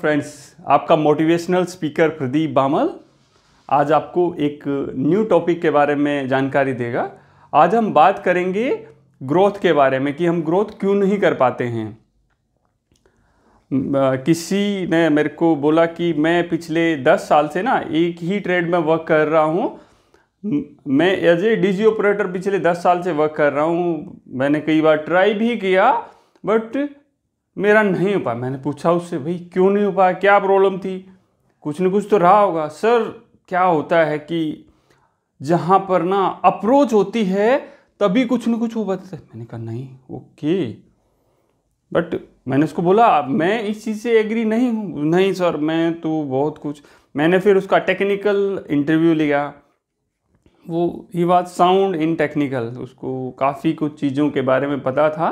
friends तो आपका motivational speaker Pradeep Balmer आज आपको एक न्यू टॉपिक के बारे में जानकारी देगा आज हम बात करेंगे ग्रोथ के बारे में कि हम ग्रोथ क्यों नहीं कर पाते हैं किसी ने मेरे को बोला कि मैं पिछले दस साल से ना एक ही ट्रेड में वर्क कर रहा हूँ मैं एज ए डीजी ऑपरेटर पिछले दस साल से वर्क कर रहा हूँ मैंने कई बार ट्राई भी किया बट मेरा नहीं हो पाया मैंने पूछा उससे भाई क्यों नहीं हो पाया क्या प्रॉब्लम थी कुछ न कुछ तो रहा होगा सर क्या होता है कि जहाँ पर ना अप्रोच होती है तभी कुछ न कुछ पाता है मैंने कहा नहीं ओके बट मैंने उसको बोला मैं इस चीज़ से एग्री नहीं हूँ नहीं सर मैं तो बहुत कुछ मैंने फिर उसका टेक्निकल इंटरव्यू लिया वो ही बात साउंड इन टेक्निकल उसको काफ़ी कुछ चीज़ों के बारे में पता था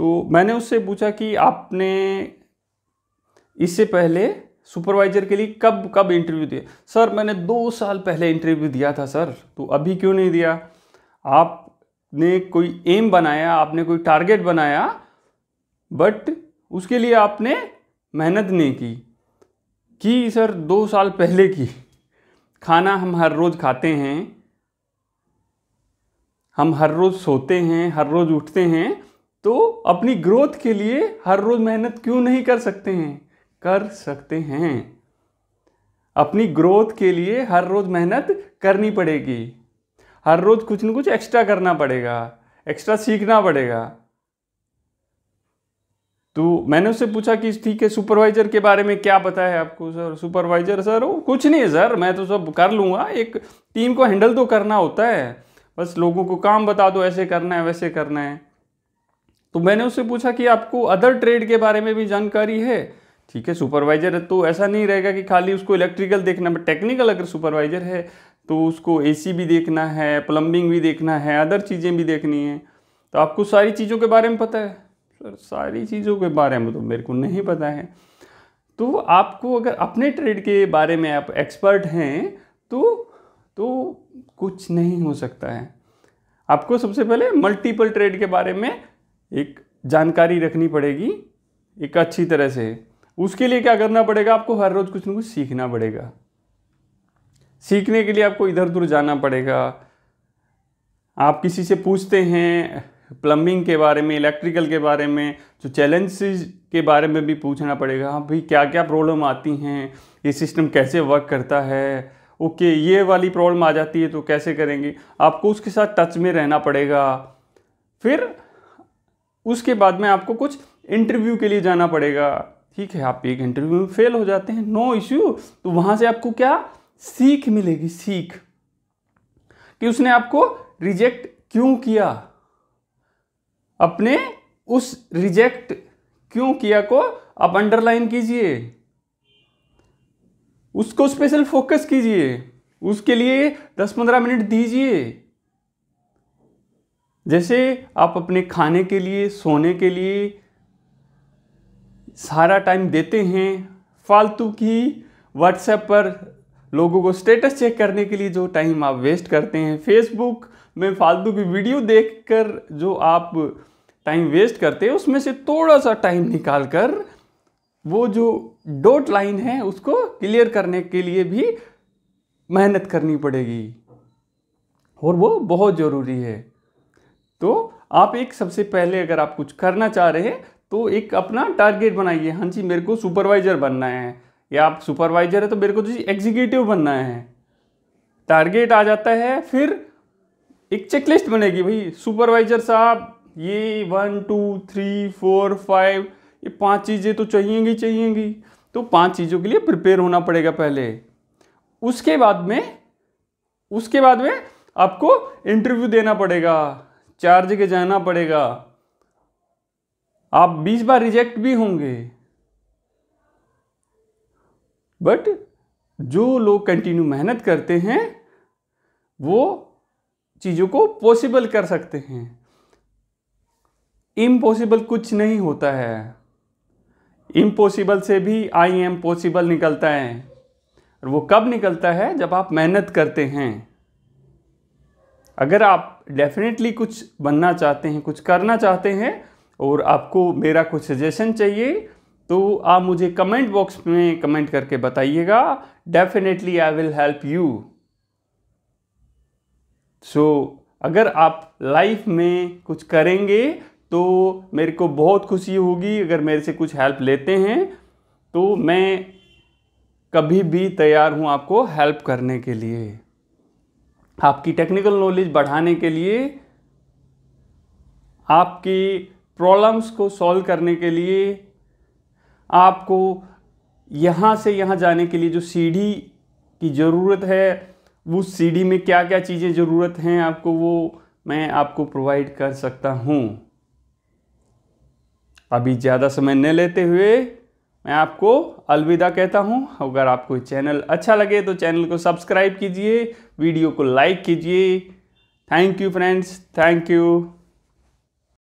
तो मैंने उससे पूछा कि आपने इससे पहले सुपरवाइजर के लिए कब कब इंटरव्यू दिया सर मैंने दो साल पहले इंटरव्यू दिया था सर तो अभी क्यों नहीं दिया आपने कोई एम बनाया आपने कोई टारगेट बनाया बट उसके लिए आपने मेहनत नहीं की कि सर दो साल पहले की खाना हम हर रोज़ खाते हैं हम हर रोज़ सोते हैं हर रोज़ उठते हैं तो अपनी ग्रोथ के लिए हर रोज़ मेहनत क्यों नहीं कर सकते हैं कर सकते हैं अपनी ग्रोथ के लिए हर रोज़ मेहनत करनी पड़ेगी हर रोज़ कुछ ना कुछ एक्स्ट्रा करना पड़ेगा एक्स्ट्रा सीखना पड़ेगा तो मैंने उससे पूछा कि ठीक है सुपरवाइज़र के बारे में क्या पता है आपको सर सुपरवाइज़र सर वो कुछ नहीं सर मैं तो सब कर लूंगा एक टीम को हैंडल तो करना होता है बस लोगों को काम बता दो ऐसे करना है वैसे करना है तो मैंने उससे पूछा कि आपको अदर ट्रेड के बारे में भी जानकारी है ठीक है सुपरवाइजर है तो ऐसा नहीं रहेगा कि खाली उसको इलेक्ट्रिकल देखना टेक्निकल अगर सुपरवाइजर है तो उसको एसी भी देखना है प्लम्बिंग भी देखना है अदर चीज़ें भी देखनी है तो आपको सारी चीज़ों के बारे में पता है सर सारी चीज़ों के बारे में तो मेरे को नहीं पता है तो आपको अगर अपने ट्रेड के बारे में आप एक्सपर्ट हैं तो तो कुछ नहीं हो सकता है आपको सबसे पहले मल्टीपल ट्रेड के बारे में एक जानकारी रखनी पड़ेगी एक अच्छी तरह से उसके लिए क्या करना पड़ेगा आपको हर रोज़ कुछ ना कुछ सीखना पड़ेगा सीखने के लिए आपको इधर उधर जाना पड़ेगा आप किसी से पूछते हैं प्लम्बिंग के बारे में इलेक्ट्रिकल के बारे में जो चैलेंजेस के बारे में भी पूछना पड़ेगा हाँ भाई क्या क्या प्रॉब्लम आती हैं ये सिस्टम कैसे वर्क करता है ओके ये वाली प्रॉब्लम आ जाती है तो कैसे करेंगे आपको उसके साथ टच में रहना पड़ेगा फिर उसके बाद में आपको कुछ इंटरव्यू के लिए जाना पड़ेगा ठीक है आप एक इंटरव्यू में फेल हो जाते हैं नो इश्यू तो वहां से आपको क्या सीख मिलेगी सीख कि उसने आपको रिजेक्ट क्यों किया अपने उस रिजेक्ट क्यों किया को आप अंडरलाइन कीजिए उसको स्पेशल फोकस कीजिए उसके लिए दस पंद्रह मिनट दीजिए जैसे आप अपने खाने के लिए सोने के लिए सारा टाइम देते हैं फालतू की व्हाट्सएप पर लोगों को स्टेटस चेक करने के लिए जो टाइम आप वेस्ट करते हैं फेसबुक में फालतू की वीडियो देखकर जो आप टाइम वेस्ट करते हैं उसमें से थोड़ा सा टाइम निकाल कर वो जो डॉट लाइन है उसको क्लियर करने के लिए भी मेहनत करनी पड़ेगी और वो बहुत ज़रूरी है तो आप एक सबसे पहले अगर आप कुछ करना चाह रहे हैं तो एक अपना टारगेट बनाइए हाँ जी मेरे को सुपरवाइजर बनना है या आप सुपरवाइजर है तो मेरे को तो जी एग्जीक्यूटिव बनना है टारगेट आ जाता है फिर एक चेकलिस्ट बनेगी भाई सुपरवाइजर साहब ये one two three four five ये पांच चीज़ें तो चाहिएगी चाहिएगी तो पांच चीज़ों के लिए प्रिपेयर होना पड़ेगा पहले उसके बाद में उसके बाद में आपको इंटरव्यू देना पड़ेगा चार जगह जाना पड़ेगा आप बीस बार रिजेक्ट भी होंगे बट जो लोग कंटिन्यू मेहनत करते हैं वो चीज़ों को पॉसिबल कर सकते हैं इम्पॉसिबल कुछ नहीं होता है इम्पॉसिबल से भी आई एम पॉसिबल निकलता है और वो कब निकलता है जब आप मेहनत करते हैं अगर आप डेफिनेटली कुछ बनना चाहते हैं कुछ करना चाहते हैं और आपको मेरा कुछ सजेशन चाहिए तो आप मुझे कमेंट बॉक्स में कमेंट करके बताइएगा definitely I will help you so अगर आप लाइफ में कुछ करेंगे तो मेरे को बहुत खुशी होगी अगर मेरे से कुछ हेल्प लेते हैं तो मैं कभी भी तैयार हूँ आपको हेल्प करने के लिए आपकी टेक्निकल नॉलेज बढ़ाने के लिए आपकी प्रॉब्लम्स को सॉल्व करने के लिए आपको यहाँ से यहाँ जाने के लिए जो सीढ़ी की ज़रूरत है उस सीढ़ी में क्या क्या चीज़ें ज़रूरत हैं आपको वो मैं आपको प्रोवाइड कर सकता हूँ अभी ज़्यादा समय न लेते हुए मैं आपको अलविदा कहता हूँ अगर आपको चैनल अच्छा लगे तो चैनल को सब्सक्राइब कीजिए वीडियो को लाइक कीजिए thank you friends thank you